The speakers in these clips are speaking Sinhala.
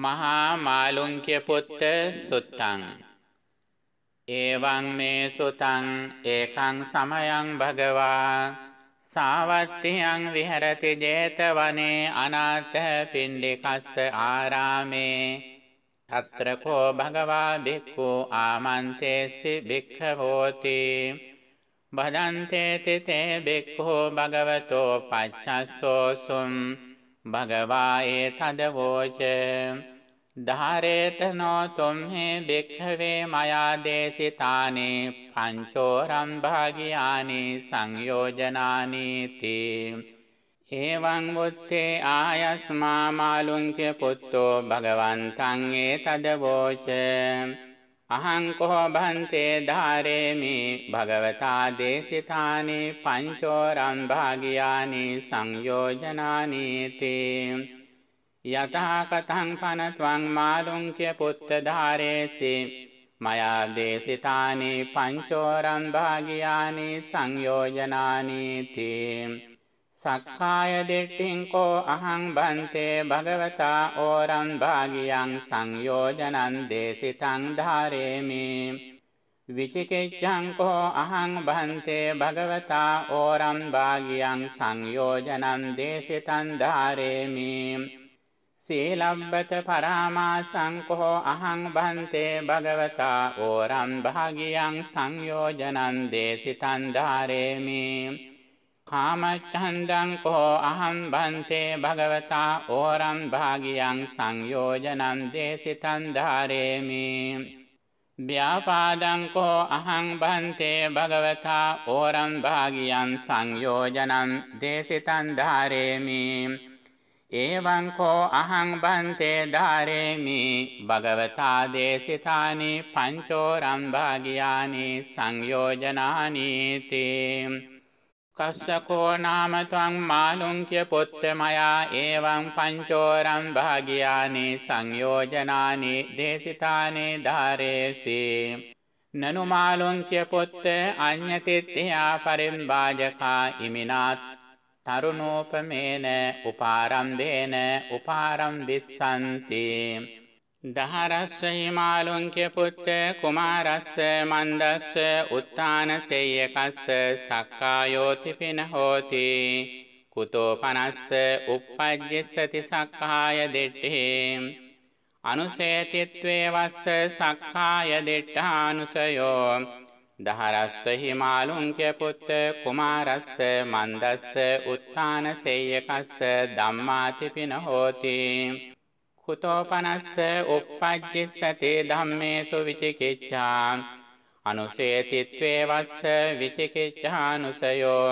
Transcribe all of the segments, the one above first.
මහා මාළුන්ක්‍ය පුත්ත සුත්තං ඒවං මේ සුතං ඒකං සමයං භගවා සාවත්තියං විහෙරති 제තවනේ අනාථ පිණ්ඩිකස්ස ආරාමේ අත්‍ර කෝ භගවා භික්ඛු ආමන්තේසි භික්ඛවෝති භදන්තේ තිතේ භික්ඛු භගවතෝ පච්චස්සෝසුම් භගවා ඒ තදවෝච ධාරේතනෝ තුම්හේ භික්හවේ මයාදේශිතානේ පංචෝරම් භාගයානී සංයෝජනානීති ඒවං බුත්තේ ආයස්මාමාලුංක පුත්තෝ භගවන්තන් ඒ තදවෝච අහංකෝ භන්තේ ධාරේමි භගවතා දේශිතානි පංචෝරම් භාගියානි සංයෝජනානි තේ යතහ කතං පනත්වං මාළුංක්‍ය පුත්ත ධාරේසි මයා දේශිතානි පංචෝරම් භාගියානි සංයෝජනානි තේ සක්කාය දිට්ඨින් කෝ අහං බන්තේ භගවතා ඕරං භාගියං සංයෝජනං දේසිතං ධාරේමි විචිකිච්ඡං කෝ අහං බන්තේ භගවතා ඕරං භාගියං සංයෝජනං දේසිතං ධාරේමි සීලබ්බත පරාමාසං කෝ අහං බන්තේ භගවතා ඕරං භාගියං සංයෝජනං දේසිතං ධාරේමි කාමච්ඡන්දං කෝ අහං බන්තේ භගවතා ඕරම් භාගියං සංයෝජනං දේසිතං ධාරේමි ව්‍යාපාදං කෝ අහං බන්තේ භගවතා ඕරම් භාගියං සංයෝජනං දේසිතං ධාරේමි එවං කෝ අහං බන්තේ ධාරේමි භගවතා දේසිතානි පංචෝරම් භාගියානි සංයෝජනානි තේ කස්සකෝ නාම ත්වං මාළුංක්‍ය පුත්තමයා එවං පංචෝරං භාගියානේ සංයෝජනානේ දේශිතානේ ධාරේසේ නනු මාළුංක්‍ය පුත්ත අඤ්ඤතිත්ත්‍යා පරිම්බාජකා ඉමිනාත් තරුණෝපමේන උපාරම්භේන උපාරම්භිස්සන්තේ දහරස්ස හිමාලුන්ක්‍ය පුත්ත කුමාරස්ස මන්දස්ස උත්තාන සෙයකස්ස සක්කායෝති පින හෝති කුතෝ පනස්ස උප්පජ්ජෙස්සති සක්කාය දෙට්ටේ අනුසේතිත්වේ වස්ස සක්කාය දෙට්ඨානුසයෝ දහරස්ස හිමාලුන්ක්‍ය පුත්ත කුමාරස්ස මන්දස්ස උත්තාන සෙයකස්ස ධම්මාති පින හෝති කුතෝ පනස්ස උප්පජ්ජිස්සතේ ධම්මේසු විචිකිච්ඡා අනුසේතිත්වේ වස්ස විචිකිච්ඡානුසයෝ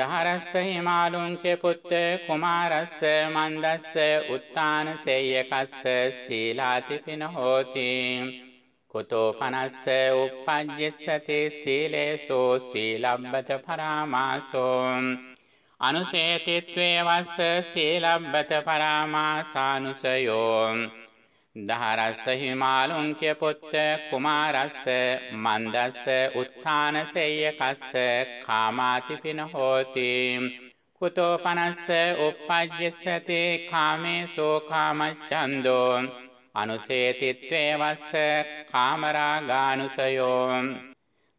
දහරස්ස හිමාලුංච පුත්ත කුමාරස්ස මන්දස්ස උත්තාන සේයකස්ස සීලාතිපින හෝති කුතෝ පනස්ස උප්පජ්ජිස්සතේ සීලේසෝ සීලබ්බත පරාමාසෝ අනුශේතිත්වේ වස්ස සීලබ්බත පරාමාසානුසයෝ දහරස්ස හිමාලුංක්‍ය පුත්ත කුමාරස්ස මන්දස්ස උත්ථානසෙය්‍යකස්ස කාමාතිපින හෝති කුතෝ පනස්ස uppajjessate කාමේසෝ කාමච්ඡන්தோ අනුසේතිත්වේ වස්ස කාමරාගානුසයෝ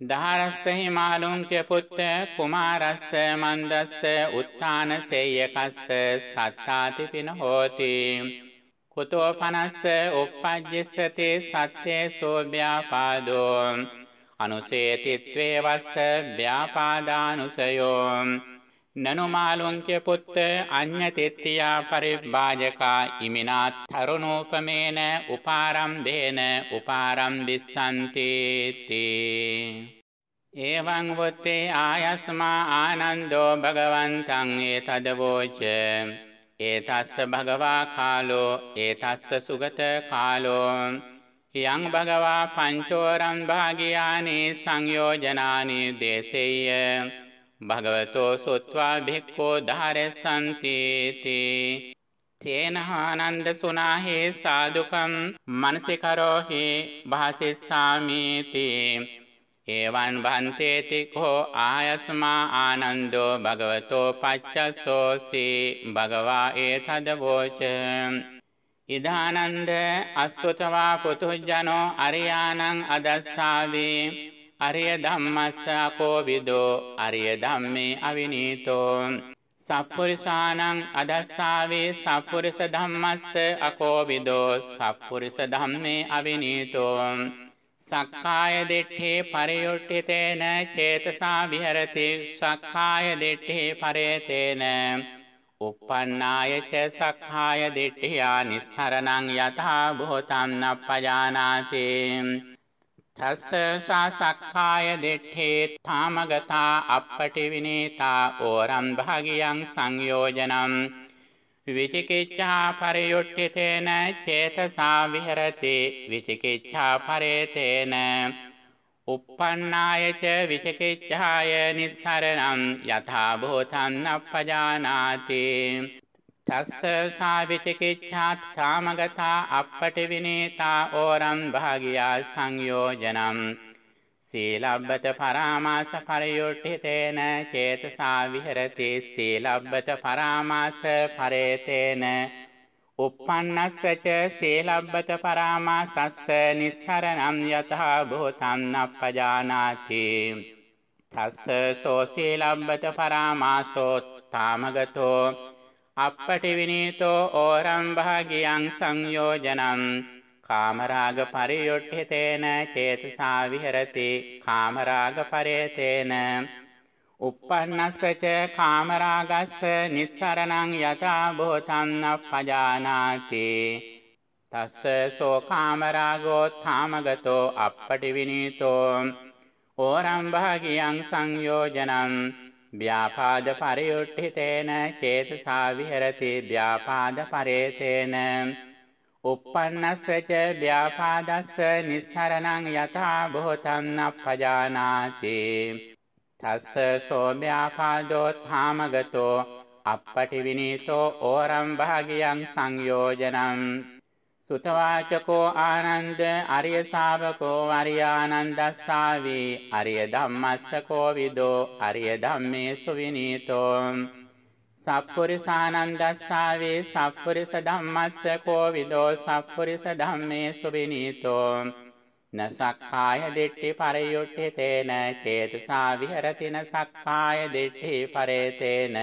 දහරස්ස හිමාලුන්ක්‍ය පුත්ත කුමාරස්ස මන්දස්ස උත්තාන සේයකස්ස සත්තාතිපින හෝති. කුතෝ පනස්ස උප්පජ්ජෙස්සතේ සත්‍යය සෝභ්‍යාපාදෝ. අනුසේතිත්වේ වස්ස ව්‍යාපාදානුසයෝ. නනුමාලුන්ක්‍ය පුත්ත අඤ්ඤතිත්තියා පරිබ්බාජකා ඉමිනා තරුණෝපමේන උපාරම්භේන උපාරම්භිස්සන්ති ඒවං වොත්තේ ආයස්මා ආනන්දෝ භගවන්තං ඒතදවෝච ඒතස්ස භගවා කාලෝ ඒතස්ස සුගත කාලෝ යං භගවා පංචෝරම් භාගියානි සංයෝජනානි දේසෙය්‍ය භගවතෝ සුත්වා භික්කෝ ධාරසන්තීති තේනහානන්ද සුනාහේ සාදුකම් මනසිකරෝහි භාසිස්සාමීති ඒවන් බන්තේතිකෝ ආයස්මා ආනන්දෝ භගවතෝ පච්චසෝසි භගවා ඒ තදවෝච ඉදානන්ද අස්වතවා පුතුජනෝ අරියානං අදස්සාවේ අරිය ධම්මස්සා කෝවිදෝ අරිය ධම්මේ අවිනීතෝ සප්පුරිසානං අදස්සාවේ සප්පුරිස ධම්මස්ස අකෝවිදෝ සප්පුරිස ධම්මේ අවිනීතෝ සක්කාය දිට්ඨේ පරයොට්ඨිතේන චේතසා විහෙරති සක්කාය දිට්ඨේ පරේතේන uppannāya ca sakkhāya diṭṭhiyā nissaraṇaṃ yathā bhūtaṃ nappajānāti තස්ස සා සක්කාය දිට්ඨේ තාමගතා අපපටි විනීතා ඕරම් භාගියං සංයෝජනම් විචිකිච්ඡා පරියුට්ඨිතේන චේතසා විහෙරති විචිකිච්ඡා පරේතේන uppannāya ca vichikicchāya nissaraṇam yathā bhūtaṃ appajānāti තස්ස සාවිචිකිච්ඡාත් කාමගතා අපපට විනේතා ඕරම් භාගියා සංයෝජනම් සීලබ්බත පරාමාස පරයුට්ඨිතේන චේතසා විහෙරති සීලබ්බත පරාමාස පරේතේන uppannassaච සීලබ්බත පරාමාසස්ස නිස්සරණං යතහා භූතං අප්පජානාති තස්ස සෝ සීලබ්බත පරාමාසෝ තාමගතෝ අප්පටිවිනීතෝ ඕරම්භාගියං සංයෝජනම් කාමරාග පරියොට්ඨිතේන චේතසා විහෙරති කාමරාග පරේතේන uppannassaca kāmarāgassa nissaraṇaṃ yatā bhūtaṃ appajānāti tassa so kāmarāgo tāmagato appaṭivinīto oraṃ bhāgiyaṃ saṅyojanaṃ ව්‍යාපාද පරියුට්ඨිතේන චේතසා විහෙරති ව්‍යාපාද පරේතේන uppannassaca ව්‍යාපාදස්ස nissaraṇaṃ yatā bhūtaṃ nappajānāti tassa so vyapadō thāmagato appati vinīto oraṃ bhāgiyaṃ saṅyojanaṃ සුතවාචකෝ Ananda අරිය ශාවකෝ වරියානන්දස්සාවේ අරිය ධම්මස්සකෝ විදෝ අරිය ධම්මේ සුවිනීතෝ සප්පුරිසානන්දස්සාවේ සප්පුරිස ධම්මස්සකෝ විදෝ සප්පුරිස ධම්මේ සුවිනීතෝ නසක්කාය දිට්ඨි පරයොට්ඨි තේන චේතසා විහෙරතින සක්කාය දිට්ඨි පරේතේන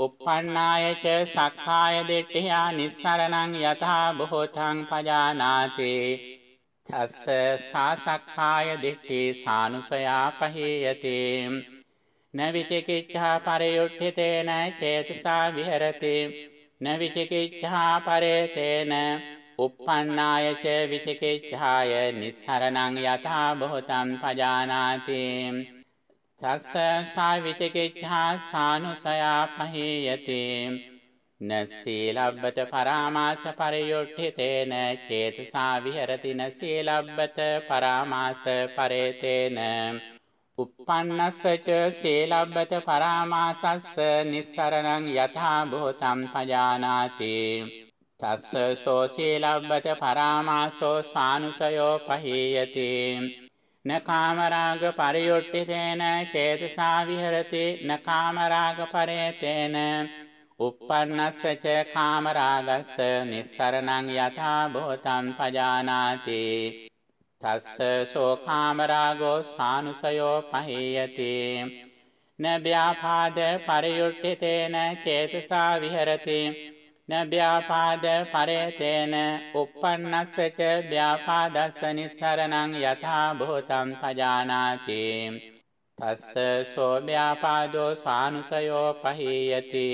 uppannāya ca sakkāya diṭṭhiyā nissaraṇaṃ yathā bhūtaṃ pajānāti තස්ස සාසක්කාය දිට්ඨි සානුසයා පහේයති නවිචිකිච්ඡා පරයුට්ඨිතේන චේතසා විහෙරති නවිචිකිච්ඡා පරේතේන uppannāya ca vichikiccāya nissaraṇaṃ yathā bhūtaṃ pajānāti තස්ස සාවිටකෙච්හා සානුසයා පහීයතිම්. නසීලබ්බත පරාමාස පරයොට්ඨිතේන චේතසා විහෙරති නසීලබ්බත පරාමාස පරේතේන uppannassaca සීලබ්බත පරාමාසස්ස nissaraṇaṃ යථා භූතං පජානාති තස්ස සෝ සීලබ්බත පරාමාසෝ සානුසයෝ පහීයති න කාමරාග පරියොට්ඨිතේන චේතසා විහෙරති න කාමරාග පරේතේන uppannassaච කාමරාගස්ස nissaraṇaං යථා භූතං පජානාති තස්ස සෝ කාමරාගෝ සානුසයෝ පහේයති න ව්‍යාපාද පරියොට්ඨිතේන චේතසා විහෙරති නභ්‍යාපාද පරයතේන uppannassaච ව්‍යාපාදස්ස නිස්සරණං යථා භූතං පජානාති තස්ස සෝභ්‍යාපාදෝ සානුසයෝ පහීයති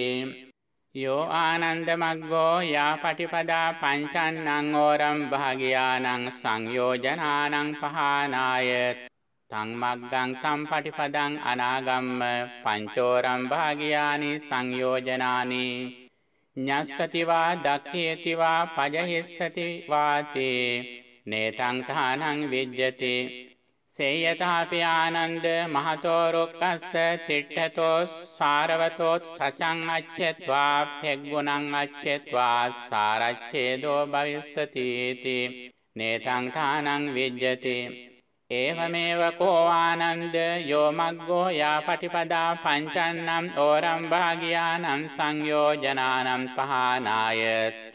යෝ ආනන්ද මග්ගෝ යා පටිපදා පංචන්නං ඕරම් භාගියානං සංයෝජනානං පහනාය තං මග්ගං තම් පටිපදං අනාගම්ම පංචෝරම් භාගියානි සංයෝජනානි ඤස්සතිවා දක්ඛේතිවා පජහෙස්සතිවාතේ නේතං තානං විජ්ජති සේයතාපි ආනන්ද මහතෝ රොක්කස්ස තිට්ඨතෝ සාරවතෝ සචං අච්ඡත්වා පෙග්ගුණං අච්ඡත්වා සාරච්ඡේදෝ භවිස්සති නේතං තානං විජ්ජති ඒවමේව කෝ ආනන්ද යෝ මග්ගෝ යා පටිපදා පංචන්නම් ඕරම් භාගියානම් සංයෝජනානම් පහනාය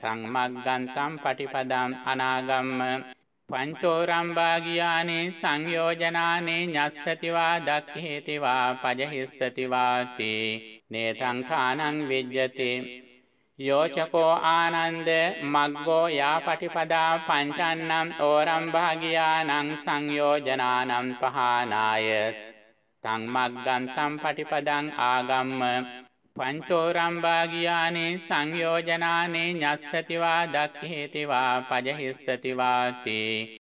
සංමග්ගන්තම් පටිපදම් අනාගම්ම පංචෝරම් භාගියානේ සංයෝජනානේ ඤස්සතිවා දක්ඛේතිවා පජහිස්සතිවාති නේතං කානං විජ්ජතේ යෝචකෝ ආනන්ද මග්ගෝ යාපටිපදා පංචන්නම් ඕරම්භාගියානං සංයෝජනානම් පහනාය තං මග්ගන් තම් පටිපදං ආගම්ම පංචෝරම්භාගියානේ සංයෝජනානේ ඤස්සතිවා දක්ඛේතිවා පජහිස්සතිවාති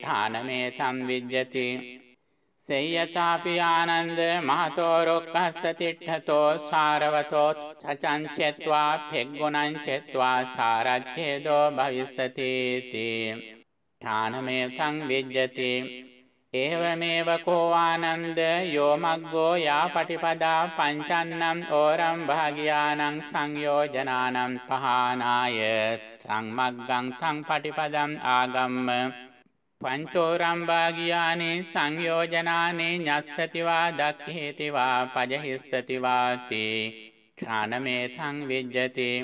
ධානමේ සම්විජ්ජති සෙය්‍යතාපි ආනන්ද මහතෝ රොක්කස්ස තිට්ඨතෝ සාරවතෝ චචංචත්වා පෙග්ගුණංචත්වා සාරච්ඡේදෝ භවිස්සති තී ඨානමේ සංවිජ්ජති ඒවමේව කෝ ආනන්ද යෝ මග්ගෝ යා පටිපදා පංචන්නම් ඕරම් භාගියානං සංයෝජනානම් පහනාය සංමග්ගං සං පටිපදං ආගම්ම පංචෝරම්භාගියානේ සංයෝජනානේ ඥස්සතිවා දක්හේතිවා පජහිස්සතිවාතේ ක්‍රාණමේතං විජ්ජතේ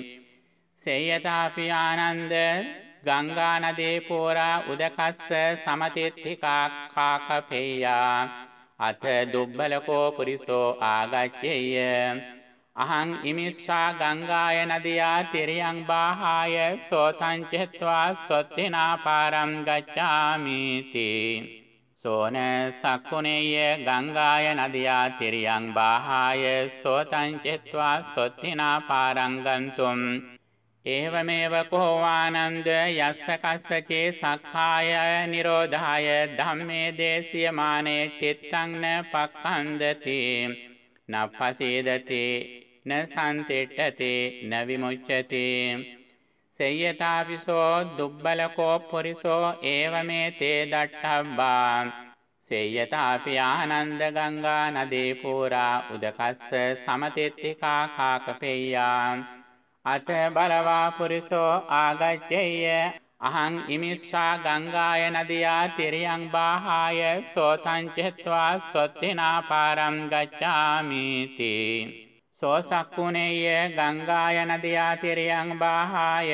සේයතාපි ආනන්ද ගංගානදේ පෝරා උදකස්ස සමතිත්තිකා කාකපෙය්‍යා අත දුබ්බලකෝ පුරිසෝ ආගච්චෙය අහං ඉමිස්සා ගංගාය නදියා තිරියං බාහාය සෝතංචෙත්වා සොත්තිනාපාරම් ගච්ඡාමීති. සෝන සක්කුණේය ගංගාය නදියා තිරියං බාහාය සෝතංචෙත්වා සොත්තිනාපාරංගන්තුම්. ඒවමේව කොහෝවානන්ද යස්ස කස්සචේ සක්කාය නිරෝධාය ධම්මේ දේශියමානේ චිත්තං න පක්ඛන්දති නප්පසේදතේ න සන්තිට්ඨති න විමුච්ඡති සේයතාවිසෝ දුබ්බලකෝ පුරිසෝ ඒවමේ තේ දට්ඨබ්බා සේයතාපි ආනන්ද ගංගා නදී පුරා උදකස්ස සමතිත්තිකා කාකපෙය්‍යා අත බලවා පුරිසෝ ආගච්ඡේය අහං ඉමිස්සා ගංගාය නදියා තිරියං බාහාය සෝතං චත්වා සොත්තිනා පාරම් ගච්ඡාමි තේ සෝසක්කුණේය ගංගායනදයාතිරියං බාහාය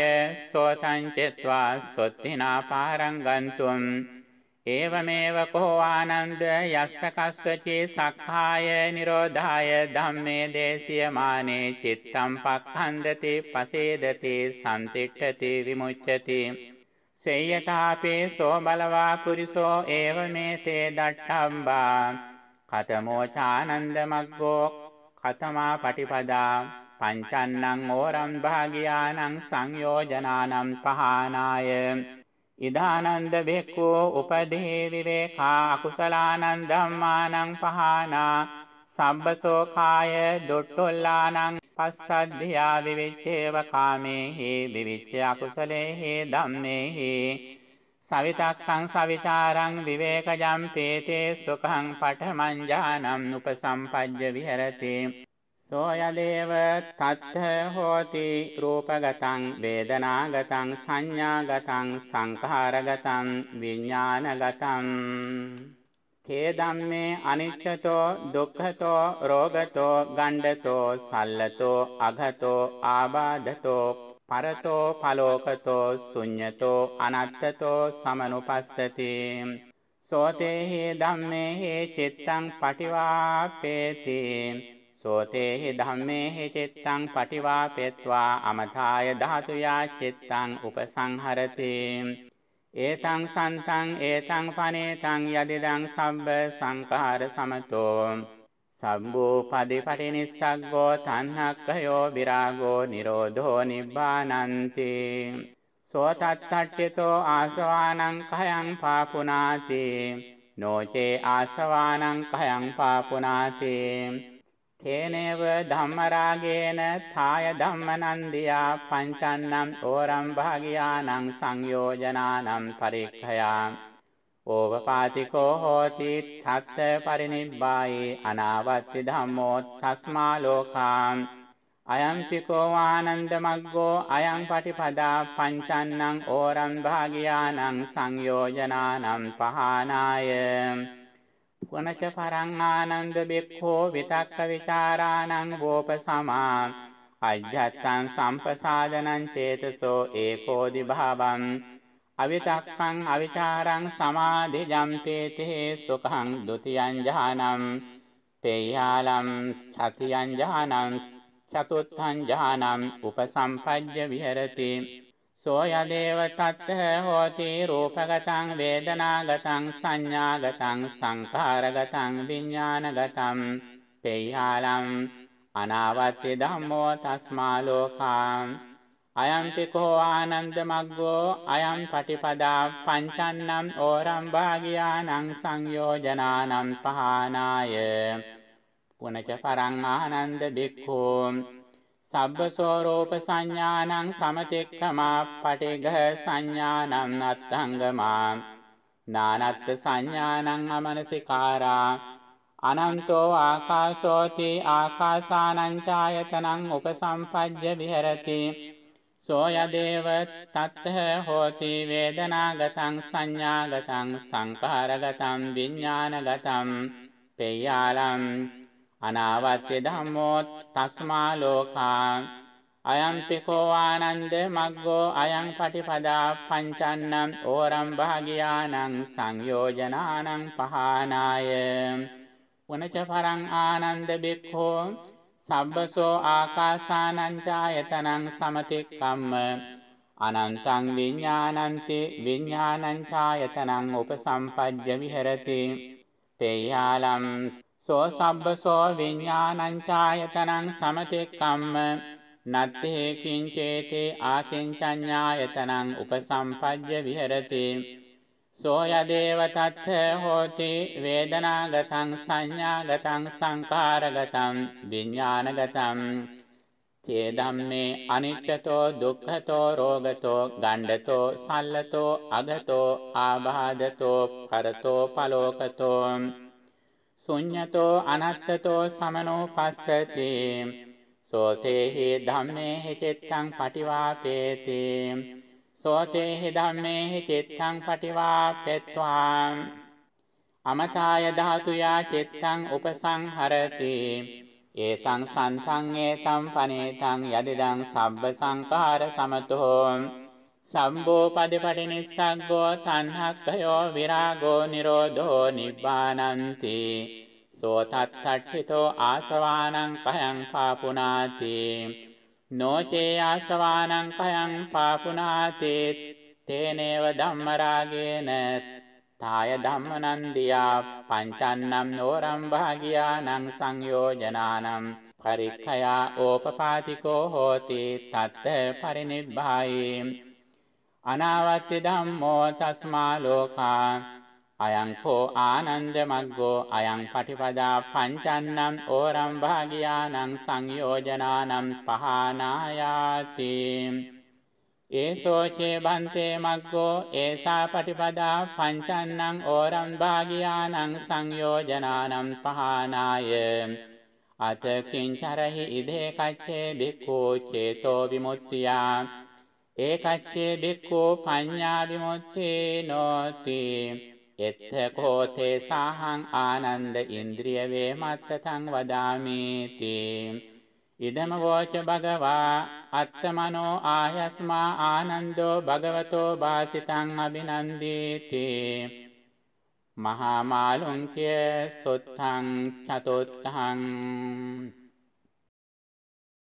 සෝතංචෙත්වා සොත්තිනා පාරංගන්තුම් ඒවමේව කෝ ආනන්ද යස්සකස්සචේ සක්කාය නිරෝධාය ධම්මේ දේශියමානේ චිත්තම් පක්ඛන්දති පසේදති සම්තිට්ඨති විමුච්ඡති සේයතාපේ සෝ බලවා පුරිසෝ ඒවමේ තේ දට්ඨම්බා කතමෝ චානන්ද මග්ගෝ කතමා පටිපදා පංචන්නං ඕරම් භාගියානං සංයෝජනානම් පහනාය ඉදානන්ද බෙක්කෝ උපදේ විවේකා අකුසලානන් ධම්මානං පහනා සම්බසෝකාය දොට්ටොල්ලානං පස්සද්ධියා විවිච්චේව කාමේහි විවිච්ච අකුසලේහි ධම්මේහි සවිතක්කං සවිතාරං විවේකජම් පේතේ සුඛං පඨමංජානම් උපසම්පජ්ජ විහෙරති සෝයදේව තත්ථ හෝති රූපගතං වේදනාගතං සංඥාගතං සංඛාරගතං විඥානගතං තේ ධම්මේ අනිච්චතෝ දුක්ඛතෝ රෝගතෝ ගණ්ඩතෝ සල්ලතෝ අඝතෝ ආබාධතෝ පරතෝ පලෝකතෝ සුඤ්ඤතෝ අනත්තතෝ සමනුපස්සති සෝතේහි ධම්මේහි චිත්තං පටිවාපේති සෝතේහි ධම්මේහි චිත්තං පටිවාපෙත්වා අමථාය ධාතුයා චිත්තං උපසංහරති ඒතං සන්තං ඒතං පනේතං යදිදං සම්බ සංඛාර සමතෝ සබ්බෝ පදිපටි නිස්සග්ගෝ තණ්හක්ඛයෝ විරාගෝ නිරෝධෝ නිබ්බානන්ති සෝ තත්තට්ඨිතෝ ආසවානං කයං පාපුනාති නොචේ ආසවානං කයං පාපුනාති තේනේව ධම්මරාගේන ථාය ධම්මනන්දියා පංචන්නම් ඕරම් භාගියානං සංයෝජනානම් පරික්ඛයා ඕවපාතිකෝ හෝති තත්ත පරිනිබ්බායි අනාවත්ති ධම්මෝ තස්මා ලෝකාම් අයම්පිකෝ ආනන්ද මග්ගෝ අයං පටිපදා පංචන්නං ඕරං භාගියානං සංයෝජනානම් පහනාය පුනච පරං ආනන්ද බෙක්ඛෝ විතක්ක විචාරාණං වෝපසමා අජ්ජත්තං සම්පසාදනං චේතසෝ ඒකෝදි භාවං අවිතක්කං අවිචාරං සමාධි ජම්තේ තේ සුඛං ဒ ුතියං ජානම් තේයාලම් චතියං ජානම් චතුත්ථං ජානම් උපසම්පජ්ජ විහෙරති සෝ යදේව තත්ත හෝති රූපගතං වේදනාගතං සංඥාගතං සංඛාරගතං විඥානගතං තේයාලම් අනාවත්‍ය ධම්මෝ තස්මා ලෝකාං අයම්පිකෝ ආනන්ද මග්ගෝ අයම් පටිපදා පංචන්නම් ඕරම් භාගියානං සංයෝජනානම් පහනාය පුනච පරං ආනන්ද බික්ඛෝ සබ්බසෝ රූප සංඥානං සමතික්ඛමා පටිඝ සංඥානං අත්ංගමා නානත් සංඥානං අමනසිකාරා අනන්තෝ ආකාශෝති ආකාසානං ඡායතනං උපසම්පජ්ජ විහෙරති සෝයදේව තත්හ හෝති වේදනාගතං සංඥාගතං සංකාරගතං විඤ්ඥානගතම් පෙයාලම් අනාවත්‍ය දම්මෝත් තස්මා ලෝකා අයම්පිකෝවානන්ද මක්ගෝ අයං පටිපදා පංචන්නම් ඕරම් භාගයානං සංයෝජනානං පහනාය වනච පරං ආනන්ද බෙක්හෝ සබ්බසෝ ආකාසානංචායතනං සමතික්කම්ම අනන්තං විඤ්ඤාණන්තේ විඤ්ඤාණංචායතනං උපසම්පජ්ජ විහෙරති තේයාලම් සෝ සබ්බසෝ විඤ්ඤාණංචායතනං සමතික්කම්ම නත්තේ කිංචේතේ ආකින්චඤ්ඤායතනං උපසම්පජ්ජ විහෙරති සෝයදේවතත්හ හෝති වේදනාගතං සංඥාගතං සංකාරගතං විඤ්ඥානගතම් තේදම්මේ අනිච්චතෝ දුක්හතෝ රෝගතෝ ගණ්ඩතෝ සල්ලතෝ අගතෝ ආබාධතෝ පරතෝ පලෝකතෝ සුඥ්ඥතෝ අනත්තතෝ සමනෝ පස්සති සෝතේහි ධම්මේ හිචෙත්තං පටිවාපේතිම් සෝතේහි ධම්මේහි චිත්තං පටිවාපෙත්වාම් අමතාය ධාතුයා චිත්තං උපසංහරති ඒතං සන්තං ඒතං පනේතං යදිදං සබ්බ සංඛාර සමතෝ සම්බෝ පදපටි නිස්සග්ගෝ තණ්හක්ඛයෝ විරාගෝ නිරෝධෝ නිබ්බානන්ති සෝ තත්තට්ඨිතෝ ආසවානං කයං පාපුනාති නෝචේ ආසවානං කයං පාපුනාතේත් තේනේව ධම්මරාගේන තාය ධම්මනන්දියා පංචන්නම් නෝරම් භාගියානං සංයෝජනානම් පරික්ඛයා ඕපපාතිකෝ හෝති තත්ත පරිනිබ්බායේ අනාවත්‍ය ධම්මෝ තස්මා ලෝකා අයංකෝ ආනන්ද මග්ගෝ අයං පටිපදා පංචන්නම් ඕරම් භාගියානං සංයෝජනානම් පහනායාති ඒසෝචේ බන්තේ මග්ගෝ ඒසා පටිපදා පංචන්නම් ඕරම් භාගියානං සංයෝජනානම් පහනාය අත කිංචරහි ඉදේ කච්චේ බික්ඛෝ චේතෝ විමුක්තියා ඒකච්චේ බික්ඛෝ පඤ්ඤා විමුක්තේ නොති එත්ථ කෝතේ සාහං ආනන්ද ඉන්ද්‍රිය වේමත්තතං වදාමේති ඉදම වෝච භගවා අත්තමනෝ ආයස්මා ආනන්දෝ භගවතෝ වාසිතං අබිනන්දේති මහා මාළුන්ක්‍ය සොත්තං චතොත්තං